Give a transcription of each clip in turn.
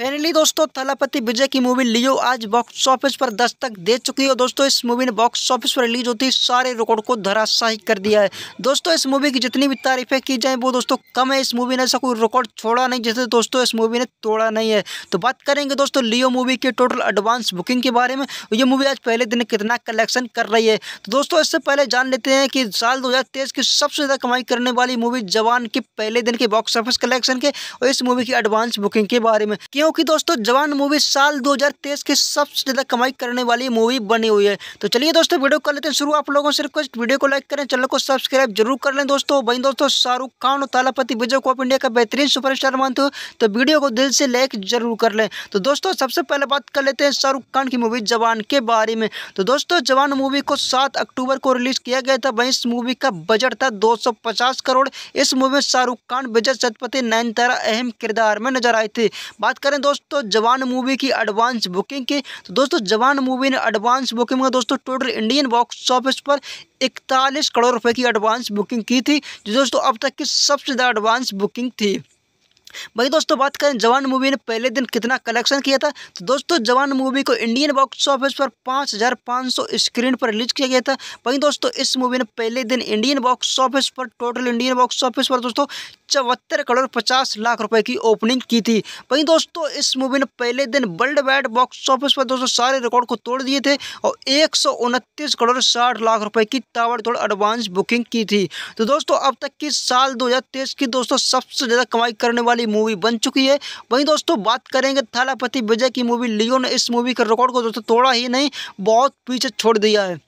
finally दोस्तों थलापति विजय की movie लियो आज बॉक्स ऑफिस पर दस्तक दे चुकी है दोस्तों इस मूवी ने बॉक्स ऑफिस पर रिलीज होती सारे रिकॉर्ड को धराशाही कर दिया है दोस्तों इस मूवी की जितनी भी तारीफें की जाएं वो दोस्तों कम है इस मूवी ने ऐसा कोई रिकॉर्ड छोड़ा नहीं जैसे दोस्तों इस मूवी ने तोड़ा नहीं है तो बात करेंगे दोस्तों लियो मूवी के टोटल एडवांस बुकिंग के बारे में ये मूवी आज पहले दिन कितना कलेक्शन कर रही है तो दोस्तों इससे पहले जान लेते हैं कि साल दो की सबसे ज़्यादा कमाई करने वाली मूवी जवान के पहले दिन के बॉक्स ऑफिस कलेक्शन के और इस मूवी की एडवांस बुकिंग के बारे में क्योंकि दोस्तों जवान मूवी साल 2023 की सबसे ज़्यादा कमाई करने वाली मूवी बनी हुई है तो चलिए दोस्तों वीडियो कर लेते हैं शुरू आप लोगों से रिक्वेस्ट वीडियो को लाइक करें चैनल को सब्सक्राइब जरूर कर लें दोस्तों वहीं दोस्तों शाहरुख खान और तालापति विजय को इंडिया का बेहतरीन सुपरस्टार मानते हो तो वीडियो को दिल से लाइक जरूर कर लें तो दोस्तों सबसे पहले बात कर लेते हैं शाहरुख खान की मूवी जवान के बारे में तो दोस्तों जवान मूवी को सात अक्टूबर को रिलीज किया गया था वहीं इस मूवी का बजट था दो करोड़ इस मूवी में शाहरुख खान विजय सतपति नयनतारा अहम किरदार में नजर आए थे बात करें दोस्तों तो जवान मूवी की एडवांस बुकिंग की तो दोस्तों जवान मूवी ने एडवांस बुकिंग में दोस्तों टोटल इंडियन बॉक्स ऑफिस पर इकतालीस करोड़ रुपए की एडवांस बुकिंग की थी जो दोस्तों अब तक की सबसे ज़्यादा एडवांस बुकिंग थी भाई दोस्तों बात करें जवान मूवी ने पहले दिन कितना कलेक्शन किया था तो दोस्तों जवान मूवी को इंडियन बॉक्स ऑफिस पर पाँच हज़ार पाँच सौ स्क्रीन पर रिलीज किया गया था वही दोस्तों इस मूवी ने पहले दिन इंडियन बॉक्स ऑफिस पर टोटल इंडियन बॉक्स ऑफिस पर दोस्तों चौहत्तर करोड़ पचास लाख रुपए की ओपनिंग की थी वहीं दोस्तों इस मूवी ने पहले दिन वर्ल्ड वाइड बॉक्स ऑफिस पर दोस्तों सारे रिकॉर्ड को तोड़ दिए थे और एक करोड़ साठ लाख रुपए की ताबड़तोड़ एडवांस बुकिंग की थी तो दोस्तों अब तक की साल दो की दोस्तों सबसे ज़्यादा कमाई करने वाली बड़ी मूवी बन चुकी है वहीं दोस्तों बात करेंगे थालापति विजय की मूवी लियो ने इस मूवी के रिकॉर्ड को दोस्तों थोड़ा ही नहीं बहुत पीछे छोड़ दिया है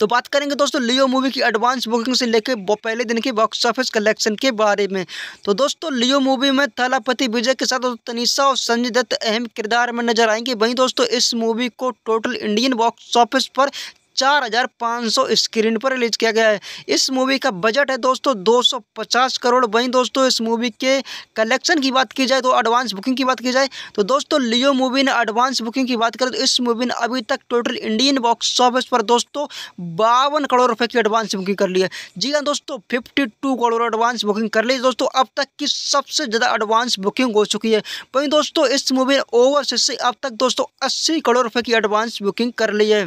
तो बात करेंगे दोस्तों लियो मूवी की एडवांस बुकिंग से लेकर पहले दिन की बॉक्स ऑफिस कलेक्शन के बारे में तो दोस्तों लियो मूवी में थलापति विजय के साथ तनिषा और संजय दत्त अहम किरदार में नजर आएंगे वहीं दोस्तों इस मूवी को टोटल इंडियन बॉक्स ऑफिस पर चार हज़ार पाँच सौ स्क्रीन पर रिलीज किया गया है इस मूवी का बजट है दोस्तों दो सौ पचास करोड़ वहीं दोस्तों इस मूवी के कलेक्शन की बात की जाए तो एडवांस बुकिंग की बात की जाए तो दोस्तों लियो मूवी ने एडवांस बुकिंग की बात करें तो इस मूवी ने अभी तक टोटल इंडियन बॉक्स ऑफिस पर दोस्तों बावन करोड़ रुपये की एडवांस बुकिंग कर ली है जी हाँ दोस्तों fifty two crore advance booking कर ली दोस्तों अब तक की सबसे ज़्यादा एडवांस बुकिंग हो चुकी है वहीं दोस्तों इस मूवी ने ओवरसीज से अब तक दोस्तों अस्सी करोड़ रुपये की एडवांस बुकिंग कर ली है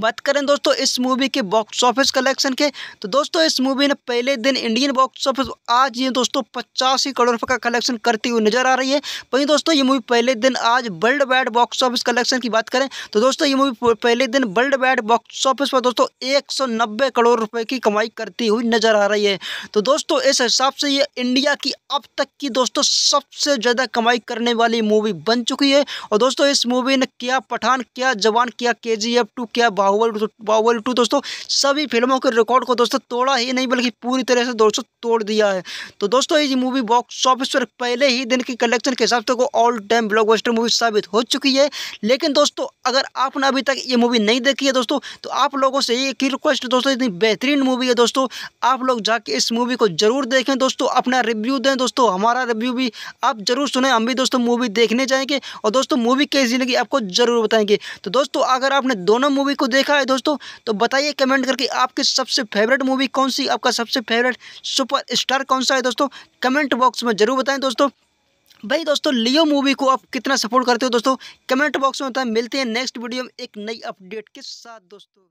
बात करें दोस्तों इस मूवी के बॉक्स ऑफिस कलेक्शन के तो दोस्तों इस मूवी ने पहले दिन इंडियन बॉक्स ऑफिस आज ये दोस्तों पचासी करोड़ रुपये का कलेक्शन करती हुई नजर आ रही है वहीं दोस्तों ये मूवी पहले दिन आज worldwide box office collection की बात करें तो दोस्तों ये मूवी पहले दिन वर्ल्ड वाइड बॉक्स ऑफिस पर दोस्तों एक करोड़ रुपये की कमाई करती हुई नजर आ रही है तो दोस्तों इस हिसाब से ये इंडिया की अब तक की दोस्तों सबसे ज़्यादा कमाई करने वाली मूवी बन चुकी है और दोस्तों इस मूवी ने क्या पठान क्या जवान क्या के जी एफ टू किया बाहुबल तो, बाहुबल टू दोस्तों सभी फिल्मों के रिकॉर्ड को दोस्तों तोड़ा ही नहीं बल्कि पूरी तरह से दोस्तों तोड़ दिया है तो दोस्तों ये मूवी बॉक्स ऑफिस पर पहले ही दिन की कलेक्शन के हिसाब से ऑल टाइम ब्लॉक मूवी साबित हो चुकी है लेकिन दोस्तों अगर आपने अभी तक ये मूवी नहीं देखी है दोस्तों तो आप लोगों से एक ही रिक्वेस्ट दोस्तों इतनी बेहतरीन मूवी है दोस्तों आप लोग जाके इस मूवी को जरूर देखें दोस्तों अपना रिव्यू दें दोस्तों हमारा रिव्यू भी आप जरूर सुने हम भी दोस्तों मूवी देखने जाएंगे और दोस्तों मूवी कैसी लगी आपको जरूर बताएंगे तो दोस्तों अगर आपने दोनों मूवी मूवी को देखा है दोस्तों तो बताइए कमेंट करके आपकी सबसे फेवरेट मूवी कौन सी आपका सबसे फेवरेट सुपर स्टार कौन सा है दोस्तों कमेंट बॉक्स में ज़रूर बताएं दोस्तों भाई दोस्तों लियो मूवी को आप कितना सपोर्ट करते हो दोस्तों कमेंट बॉक्स में बताएं मिलते हैं नेक्स्ट वीडियो में एक नई अपडेट के साथ दोस्तों